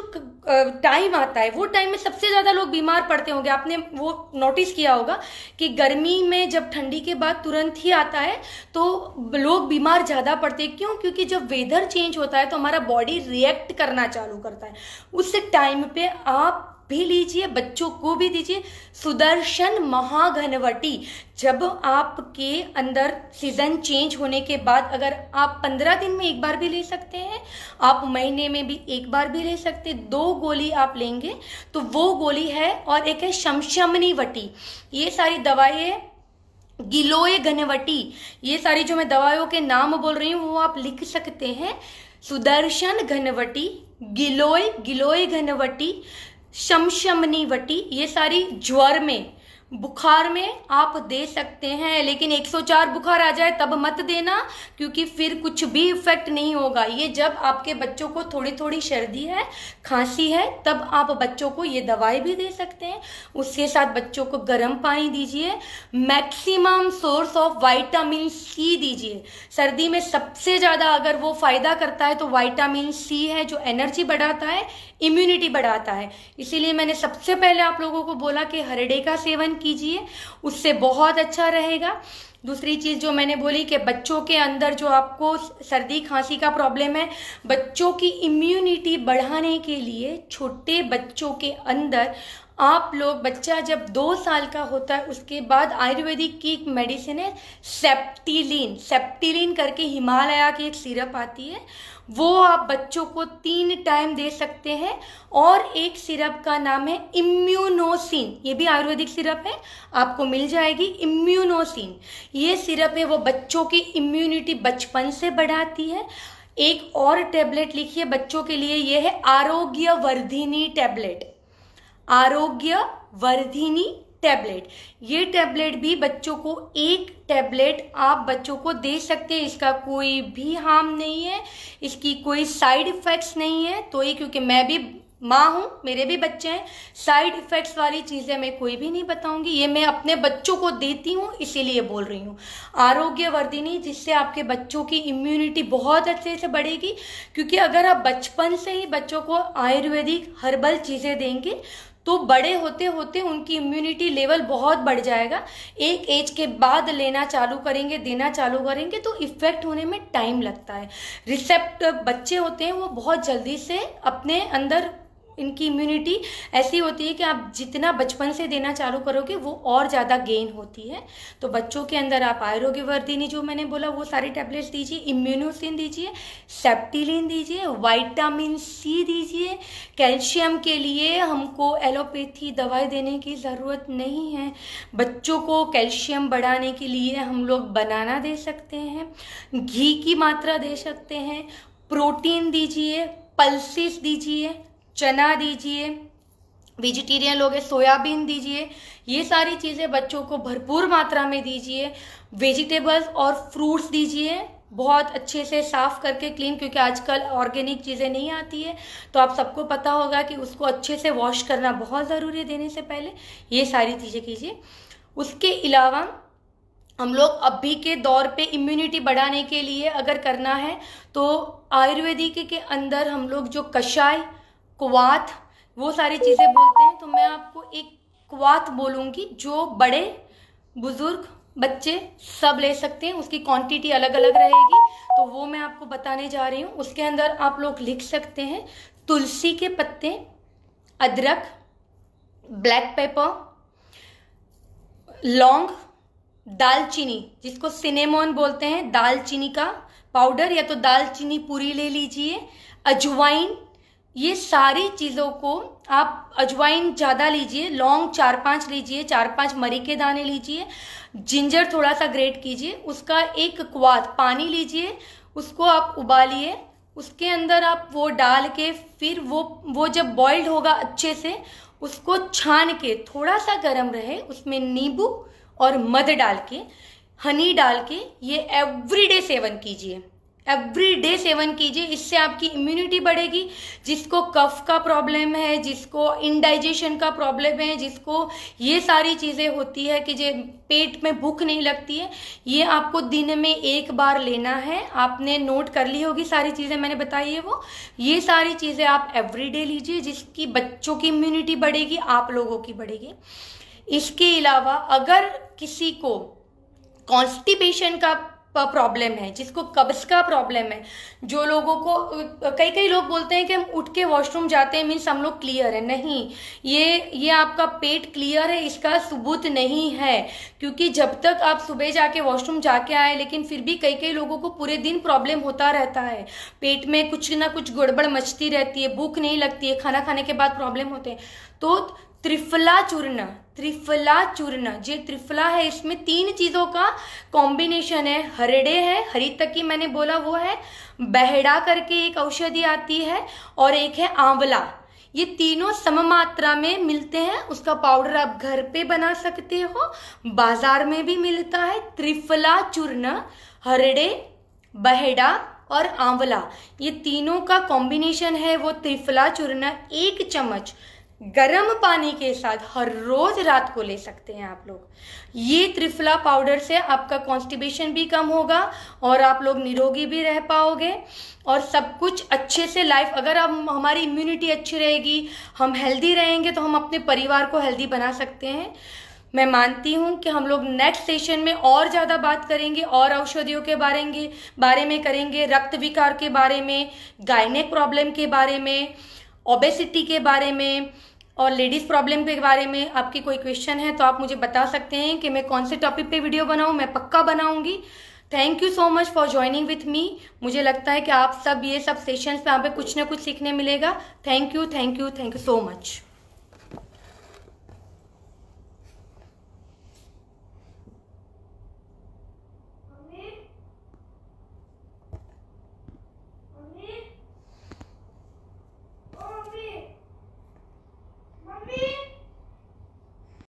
टाइम आता है वो टाइम में सबसे ज़्यादा लोग बीमार पड़ते होंगे आपने वो नोटिस किया होगा कि गर्मी में जब ठंडी के बाद तुरंत ही आता है तो लोग बीमार ज़्यादा पड़ते हैं क्यों क्योंकि जब वेदर चेंज होता है तो हमारा बॉडी रिएक्ट करना चालू करता है उस टाइम पे आप भी लीजिए बच्चों को भी दीजिए सुदर्शन महाघनवटी जब आपके अंदर सीजन चेंज होने के बाद अगर आप पंद्रह दिन में एक बार भी ले सकते हैं आप महीने में भी एक बार भी ले सकते दो गोली आप लेंगे तो वो गोली है और एक है शमशमनी वटी ये सारी दवाएं गिलोय घनवटी ये सारी जो मैं दवाइयों के नाम बोल रही हूँ वो आप लिख सकते हैं सुदर्शन घनवटी गिलोय गिलोय घनवटी शमशमनी वटी ये सारी ज्वर में बुखार में आप दे सकते हैं लेकिन 104 बुखार आ जाए तब मत देना क्योंकि फिर कुछ भी इफेक्ट नहीं होगा ये जब आपके बच्चों को थोड़ी थोड़ी सर्दी है खांसी है तब आप बच्चों को ये दवाई भी दे सकते हैं उसके साथ बच्चों को गर्म पानी दीजिए maximum source of vitamin C दीजिए सर्दी में सबसे ज़्यादा अगर वो फ़ायदा करता है तो वाइटामिन सी है जो एनर्जी बढ़ाता है इम्यूनिटी बढ़ाता है इसीलिए मैंने सबसे पहले आप लोगों को बोला कि हरडे का सेवन कीजिए उससे बहुत अच्छा रहेगा दूसरी चीज़ जो मैंने बोली कि बच्चों के अंदर जो आपको सर्दी खांसी का प्रॉब्लम है बच्चों की इम्यूनिटी बढ़ाने के लिए छोटे बच्चों के अंदर आप लोग बच्चा जब दो साल का होता है उसके बाद आयुर्वेदिक की एक मेडिसिन है सेप्टिलीन सेप्टिलीन करके हिमालया की एक सिरप आती है वो आप बच्चों को तीन टाइम दे सकते हैं और एक सिरप का नाम है इम्यूनोसिन ये भी आयुर्वेदिक सिरप है आपको मिल जाएगी इम्यूनोसिन ये सिरप है वो बच्चों की इम्यूनिटी बचपन से बढ़ाती है एक और टैबलेट लिखिए बच्चों के लिए ये है आरोग्य वर्धिनी टैबलेट आरोग्य वर्धिनी टैबलेट ये टैबलेट भी बच्चों को एक टैबलेट आप बच्चों को दे सकते हैं इसका कोई भी हार्म नहीं है इसकी कोई साइड इफ़ेक्ट्स नहीं है तो ये क्योंकि मैं भी माँ हूँ मेरे भी बच्चे हैं साइड इफ़ेक्ट्स वाली चीज़ें मैं कोई भी नहीं बताऊंगी ये मैं अपने बच्चों को देती हूँ इसीलिए बोल रही हूँ आरोग्य वर्धिनी जिससे आपके बच्चों की इम्यूनिटी बहुत अच्छे से बढ़ेगी क्योंकि अगर आप बचपन से ही बच्चों को आयुर्वेदिक हर्बल चीज़ें देंगे तो बड़े होते होते उनकी इम्यूनिटी लेवल बहुत बढ़ जाएगा एक एज के बाद लेना चालू करेंगे देना चालू करेंगे तो इफेक्ट होने में टाइम लगता है रिसेप्ट बच्चे होते हैं वो बहुत जल्दी से अपने अंदर इनकी इम्यूनिटी ऐसी होती है कि आप जितना बचपन से देना चालू करोगे वो और ज़्यादा गेन होती है तो बच्चों के अंदर आप आयरोगिवर्धिनी जो मैंने बोला वो सारी टैबलेट्स दीजिए इम्यूनोसिन दीजिए सेप्टिलिन दीजिए वाइटामिन सी दीजिए कैल्शियम के लिए हमको एलोपैथी दवाई देने की ज़रूरत नहीं है बच्चों को कैल्शियम बढ़ाने के लिए हम लोग बनाना दे सकते हैं घी की मात्रा दे सकते हैं प्रोटीन दीजिए पल्सिस दीजिए चना दीजिए वेजिटेरियन लोग है सोयाबीन दीजिए ये सारी चीज़ें बच्चों को भरपूर मात्रा में दीजिए वेजिटेबल्स और फ्रूट्स दीजिए बहुत अच्छे से साफ करके क्लीन क्योंकि आजकल ऑर्गेनिक चीज़ें नहीं आती है तो आप सबको पता होगा कि उसको अच्छे से वॉश करना बहुत ज़रूरी है देने से पहले ये सारी चीज़ें कीजिए उसके अलावा हम लोग अभी के दौर पे इम्यूनिटी बढ़ाने के लिए अगर करना है तो आयुर्वेदिक के अंदर हम लोग जो कषाय क्वाथ वो सारी चीज़ें बोलते हैं तो मैं आपको एक क्वाथ बोलूँगी जो बड़े बुज़ुर्ग बच्चे सब ले सकते हैं उसकी क्वांटिटी अलग अलग रहेगी तो वो मैं आपको बताने जा रही हूँ उसके अंदर आप लोग लिख सकते हैं तुलसी के पत्ते अदरक ब्लैक पेपर लौंग दालचीनी जिसको सिनेमोन बोलते हैं दालचीनी का पाउडर या तो दालचीनी पूरी ले लीजिए अजवाइन ये सारी चीज़ों को आप अजवाइन ज़्यादा लीजिए लौंग चार पांच लीजिए चार पांच मरी के दाने लीजिए जिंजर थोड़ा सा ग्रेट कीजिए उसका एक क्वाथ पानी लीजिए उसको आप उबालिए उसके अंदर आप वो डाल के फिर वो वो जब बॉइल्ड होगा अच्छे से उसको छान के थोड़ा सा गर्म रहे उसमें नींबू और मध डाल के हनी डाल के ये एवरीडे सेवन कीजिए एवरी डे सेवन कीजिए इससे आपकी इम्यूनिटी बढ़ेगी जिसको कफ का प्रॉब्लम है जिसको इनडाइजेशन का प्रॉब्लम है जिसको ये सारी चीज़ें होती है कि जो पेट में भूख नहीं लगती है ये आपको दिन में एक बार लेना है आपने नोट कर ली होगी सारी चीज़ें मैंने बताई है वो ये सारी चीज़ें आप डे लीजिए जिसकी बच्चों की इम्यूनिटी बढ़ेगी आप लोगों की बढ़ेगी इसके अलावा अगर किसी को कॉन्स्टिपेशन का प्रॉब्लम है जिसको कब्ज का प्रॉब्लम है जो लोगों को कई कई लोग बोलते हैं कि हम उठ के वॉशरूम जाते हैं मीन्स हम लोग क्लियर है नहीं ये ये आपका पेट क्लियर है इसका सबूत नहीं है क्योंकि जब तक आप सुबह जाके वॉशरूम जाके आए लेकिन फिर भी कई कई लोगों को पूरे दिन प्रॉब्लम होता रहता है पेट में कुछ ना कुछ गड़बड़ मचती रहती है भूख नहीं लगती है खाना खाने के बाद प्रॉब्लम होते हैं तो त्रिफला चूर्ण त्रिफला चूर्ण ये त्रिफला है इसमें तीन चीज़ों का कॉम्बिनेशन है हरडे है हरी तक की मैंने बोला वो है बहड़ा करके एक औषधि आती है और एक है आंवला ये तीनों सम मात्रा में मिलते हैं उसका पाउडर आप घर पे बना सकते हो बाजार में भी मिलता है त्रिफला चूर्ण हरडे बहड़ा और आंवला ये तीनों का कॉम्बिनेशन है वो त्रिफला चूर्ण एक चम्मच गर्म पानी के साथ हर रोज रात को ले सकते हैं आप लोग ये त्रिफला पाउडर से आपका कॉन्स्टिबेशन भी कम होगा और आप लोग निरोगी भी रह पाओगे और सब कुछ अच्छे से लाइफ अगर हम हमारी इम्यूनिटी अच्छी रहेगी हम हेल्दी रहेंगे तो हम अपने परिवार को हेल्दी बना सकते हैं मैं मानती हूँ कि हम लोग नेक्स्ट सेशन में और ज़्यादा बात करेंगे और औषधियों के बारे में बारे में करेंगे रक्त विकार के बारे में गायनेक प्रॉब्लम के बारे में ओबेसिटी के बारे में और लेडीज़ प्रॉब्लम के बारे में आपकी कोई क्वेश्चन है तो आप मुझे बता सकते हैं कि मैं कौन से टॉपिक पे वीडियो बनाऊँ मैं पक्का बनाऊँगी thank you so much for joining with me मुझे लगता है कि आप सब ये सब सेशंस पे यहाँ पे कुछ ना कुछ सीखने मिलेगा thank you thank you thank you so much